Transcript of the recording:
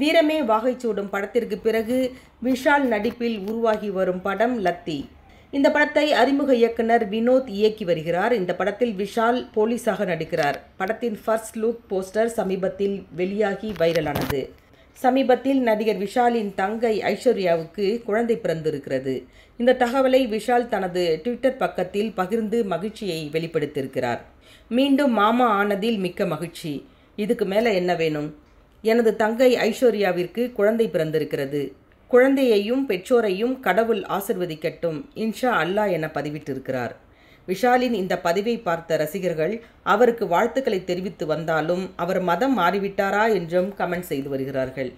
வீரமே வாகைச்சூடும் படத்திற்கு பிறகு விஷால் நடிப்பில் உருவாகி வரும் படம் லத்தி இந்த படத்தை அறிமுக இயக்குனர் வினோத் இயக்கி வருகிறார் இந்த படத்தில் விஷால் போலீஸாக நடிக்கிறார் படத்தின் ஃபர்ஸ்ட் லுக் போஸ்டர் சமீபத்தில் வெளியாகி வைரலானது சமீபத்தில் நடிகர் விஷாலின் தங்கை ஐஸ்வர்யாவுக்கு குழந்தை பிறந்திருக்கிறது இந்த தகவலை விஷால் தனது ட்விட்டர் பக்கத்தில் பகிர்ந்து மகிழ்ச்சியை வெளிப்படுத்தியிருக்கிறார் மீண்டும் மாமா ஆனதில் மிக்க மகிழ்ச்சி இதுக்கு மேலே என்ன வேணும் எனது தங்கை ஐஸ்வர்யாவிற்கு குழந்தை பிறந்திருக்கிறது குழந்தையையும் பெற்றோரையும் கடவுள் ஆசிர்வதிக்கட்டும் இன்ஷா அல்லா என பதிவிட்டிருக்கிறார் விஷாலின் இந்த பதிவை பார்த்த ரசிகர்கள் அவருக்கு வாழ்த்துக்களை தெரிவித்து வந்தாலும் அவர் மதம் மாறிவிட்டாரா என்றும் கமெண்ட் செய்து வருகிறார்கள்